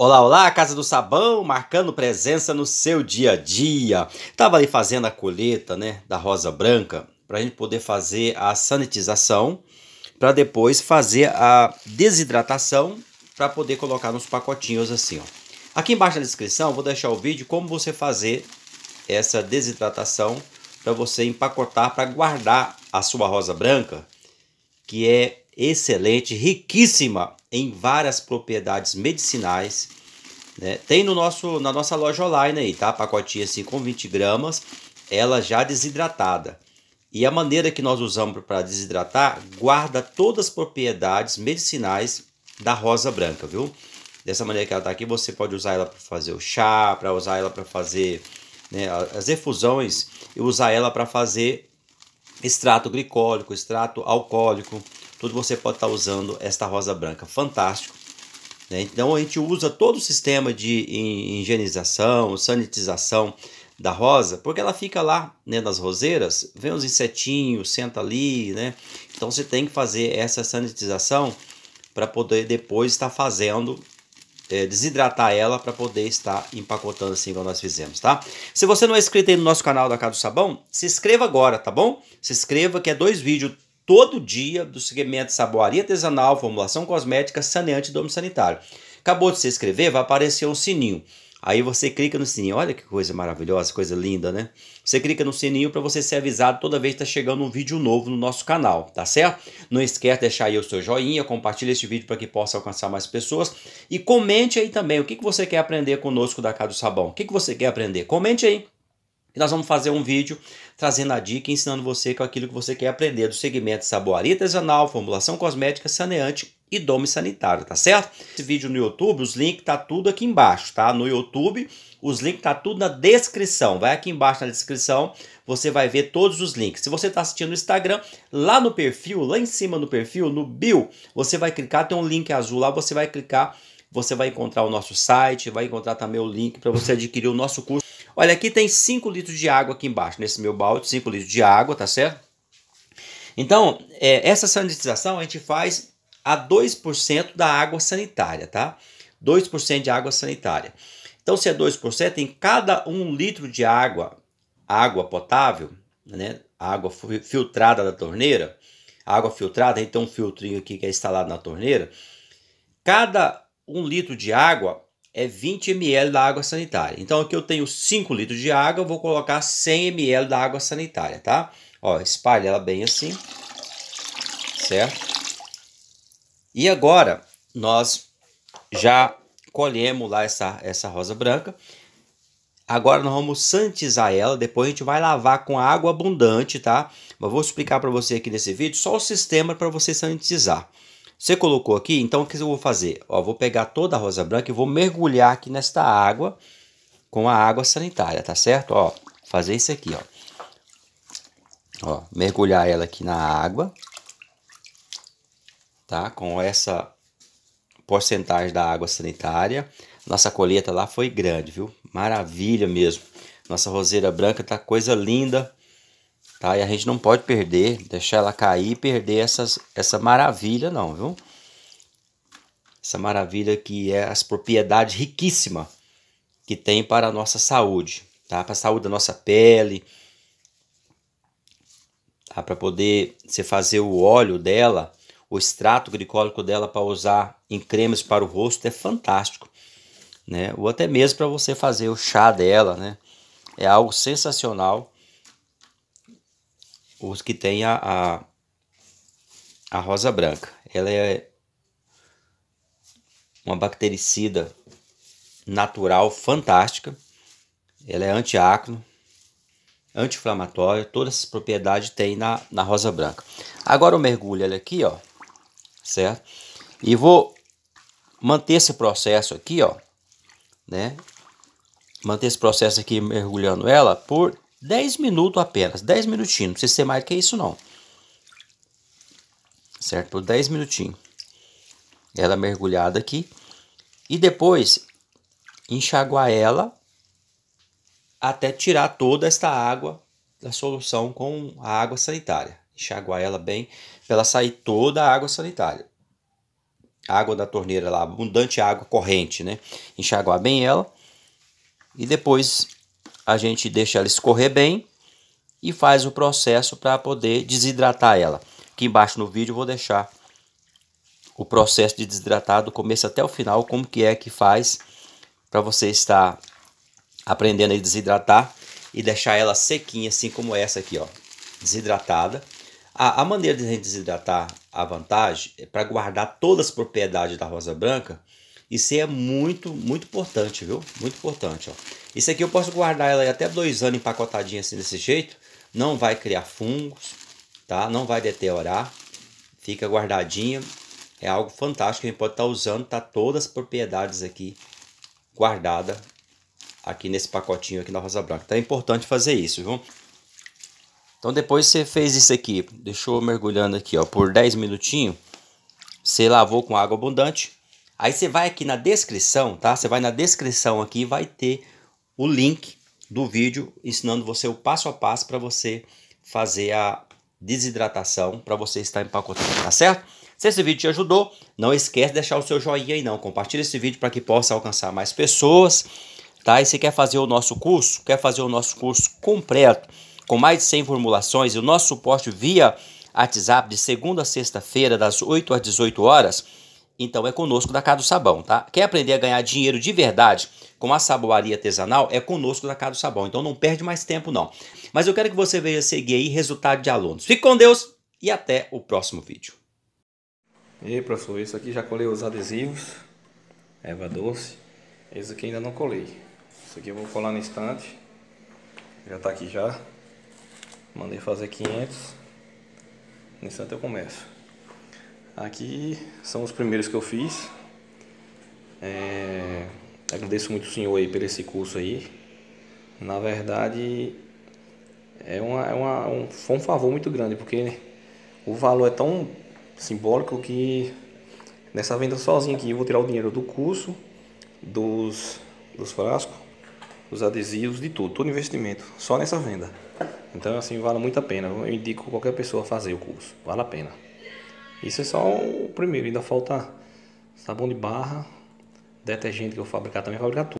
Olá, olá, Casa do Sabão, marcando presença no seu dia a dia. Tava ali fazendo a colheita, né, da rosa branca, para a gente poder fazer a sanitização, para depois fazer a desidratação, para poder colocar nos pacotinhos assim, ó. Aqui embaixo na descrição vou deixar o vídeo como você fazer essa desidratação para você empacotar, para guardar a sua rosa branca, que é excelente, riquíssima em várias propriedades medicinais. Né? Tem no nosso, na nossa loja online aí, tá? Pacotinha assim com 20 gramas, ela já desidratada. E a maneira que nós usamos para desidratar guarda todas as propriedades medicinais da rosa branca, viu? Dessa maneira que ela está aqui, você pode usar ela para fazer o chá, para usar ela para fazer né, as efusões e usar ela para fazer extrato glicólico, extrato alcoólico, tudo você pode estar usando esta rosa branca. Fantástico. Né? Então a gente usa todo o sistema de higienização, sanitização da rosa, porque ela fica lá né, nas roseiras, vem os insetinhos, senta ali, né? Então você tem que fazer essa sanitização para poder depois estar fazendo é, desidratar ela para poder estar empacotando assim como nós fizemos, tá? Se você não é inscrito aí no nosso canal da Casa do Sabão, se inscreva agora, tá bom? Se inscreva que é dois vídeos todo dia do segmento saboaria artesanal, formulação cosmética, saneante e domo sanitário. Acabou de se inscrever, vai aparecer um sininho. Aí você clica no sininho. Olha que coisa maravilhosa, coisa linda, né? Você clica no sininho para você ser avisado toda vez que está chegando um vídeo novo no nosso canal, tá certo? Não esquece de deixar aí o seu joinha, compartilha este vídeo para que possa alcançar mais pessoas e comente aí também o que, que você quer aprender conosco da Casa do Sabão. O que, que você quer aprender? Comente aí nós vamos fazer um vídeo trazendo a dica, ensinando você com aquilo que você quer aprender do segmento de saboaria artesanal, formulação cosmética, saneante e dome sanitário, tá certo? Esse vídeo no YouTube, os links tá tudo aqui embaixo, tá? No YouTube, os links tá tudo na descrição. Vai aqui embaixo na descrição, você vai ver todos os links. Se você está assistindo no Instagram, lá no perfil, lá em cima no perfil, no bio, você vai clicar, tem um link azul lá, você vai clicar você vai encontrar o nosso site, vai encontrar também o link para você adquirir o nosso curso Olha, aqui tem 5 litros de água aqui embaixo, nesse meu balde, 5 litros de água, tá certo? Então, é, essa sanitização a gente faz a 2% da água sanitária, tá? 2% de água sanitária. Então, se é 2%, em cada 1 um litro de água, água potável, né? Água filtrada da torneira, água filtrada, então um filtrinho aqui que é instalado na torneira, cada 1 um litro de água é 20 ml da água sanitária. Então aqui eu tenho 5 litros de água, vou colocar 100 ml da água sanitária, tá? Ó, espalha ela bem assim, certo? E agora nós já colhemos lá essa, essa rosa branca. Agora nós vamos santizar ela, depois a gente vai lavar com água abundante, tá? Mas vou explicar para você aqui nesse vídeo só o sistema para você santizar. Você colocou aqui, então o que eu vou fazer? Ó, vou pegar toda a rosa branca e vou mergulhar aqui nesta água com a água sanitária, tá certo? Ó, fazer isso aqui, ó. Ó, mergulhar ela aqui na água, tá? Com essa porcentagem da água sanitária. Nossa colheita lá foi grande, viu? Maravilha mesmo. Nossa roseira branca tá coisa linda. Tá? E a gente não pode perder, deixar ela cair e perder essas, essa maravilha não, viu? Essa maravilha que é as propriedades riquíssimas que tem para a nossa saúde, tá? Para a saúde da nossa pele, tá? para poder você fazer o óleo dela, o extrato glicólico dela para usar em cremes para o rosto é fantástico, né? Ou até mesmo para você fazer o chá dela, né? É algo sensacional os que tem a, a, a rosa branca. Ela é uma bactericida natural fantástica. Ela é antiacno, anti-inflamatória, todas essas propriedades tem na, na rosa branca. Agora eu mergulho ela aqui, ó, certo? E vou manter esse processo aqui, ó, né? Manter esse processo aqui mergulhando ela por 10 minutos apenas, 10 minutinhos, não precisa ser mais que isso não. Certo? Por 10 minutinhos. Ela mergulhada aqui. E depois, enxaguar ela até tirar toda esta água da solução com a água sanitária. Enxaguar ela bem para ela sair toda a água sanitária. água da torneira lá, abundante água corrente, né? Enxaguar bem ela e depois a gente deixa ela escorrer bem e faz o processo para poder desidratar ela. Aqui embaixo no vídeo vou deixar o processo de desidratar do começo até o final, como que é que faz para você estar aprendendo a desidratar e deixar ela sequinha, assim como essa aqui, ó, desidratada. A, a maneira de desidratar a vantagem é para guardar todas as propriedades da rosa branca, isso é muito, muito importante, viu? Muito importante, ó. Isso aqui eu posso guardar ela até dois anos empacotadinha assim desse jeito. Não vai criar fungos, tá? Não vai deteriorar. Fica guardadinha. É algo fantástico que a gente pode estar tá usando. Tá todas as propriedades aqui guardada aqui nesse pacotinho aqui na Rosa Branca. Então é importante fazer isso, viu? Então depois você fez isso aqui, deixou mergulhando aqui, ó, por 10 minutinhos. Você lavou com água abundante, Aí você vai aqui na descrição, tá? Você vai na descrição aqui e vai ter o link do vídeo ensinando você o passo a passo para você fazer a desidratação, para você estar empacotando, tá certo? Se esse vídeo te ajudou, não esquece de deixar o seu joinha aí não. Compartilha esse vídeo para que possa alcançar mais pessoas, tá? E se quer fazer o nosso curso, quer fazer o nosso curso completo, com mais de 100 formulações e o nosso suporte via WhatsApp de segunda a sexta-feira, das 8 às 18 horas, então é conosco da Cado Sabão, tá? Quer aprender a ganhar dinheiro de verdade com a saboaria artesanal? É conosco da Cado Sabão. Então não perde mais tempo não. Mas eu quero que você veja seguir aí resultado de alunos. Fique com Deus e até o próximo vídeo. E aí, professor, isso aqui já colei os adesivos, erva doce. Esse aqui ainda não colei. Isso aqui eu vou colar no instante. Já tá aqui já. Mandei fazer 500. No instante eu começo. Aqui são os primeiros que eu fiz. É, agradeço muito o senhor aí por esse curso aí. Na verdade, é, uma, é uma, um, foi um favor muito grande, porque o valor é tão simbólico que nessa venda sozinho aqui eu vou tirar o dinheiro do curso, dos, dos frascos, dos adesivos, de tudo, todo investimento, só nessa venda. Então, assim, vale muito a pena. Eu indico qualquer pessoa fazer o curso, vale a pena. Isso é só o primeiro, ainda falta sabão de barra, detergente que eu vou fabricar também, vou fabricar tudo.